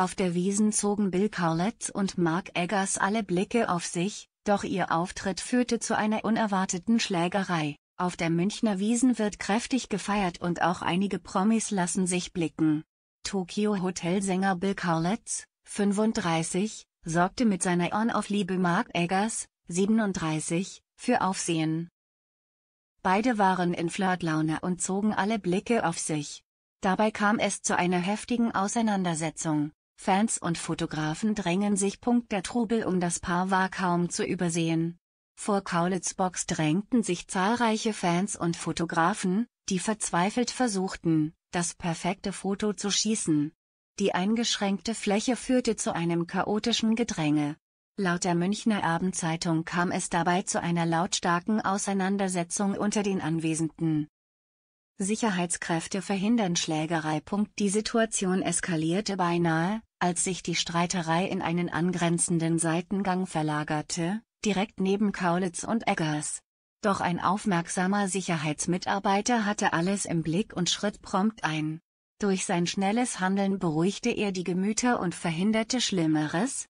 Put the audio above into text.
Auf der Wiesen zogen Bill Cowlett und Mark Eggers alle Blicke auf sich, doch ihr Auftritt führte zu einer unerwarteten Schlägerei. Auf der Münchner Wiesen wird kräftig gefeiert und auch einige Promis lassen sich blicken. Tokio Hotelsänger Bill Cowlett, 35, sorgte mit seiner On-Off-Liebe Mark Eggers, 37, für Aufsehen. Beide waren in Flirtlaune und zogen alle Blicke auf sich. Dabei kam es zu einer heftigen Auseinandersetzung. Fans und Fotografen drängen sich. Der Trubel um das Paar war kaum zu übersehen. Vor Kaulitz Box drängten sich zahlreiche Fans und Fotografen, die verzweifelt versuchten, das perfekte Foto zu schießen. Die eingeschränkte Fläche führte zu einem chaotischen Gedränge. Laut der Münchner Abendzeitung kam es dabei zu einer lautstarken Auseinandersetzung unter den Anwesenden. Sicherheitskräfte verhindern Schlägerei. Die Situation eskalierte beinahe, als sich die Streiterei in einen angrenzenden Seitengang verlagerte, direkt neben Kaulitz und Eggers. Doch ein aufmerksamer Sicherheitsmitarbeiter hatte alles im Blick und schritt prompt ein. Durch sein schnelles Handeln beruhigte er die Gemüter und verhinderte Schlimmeres,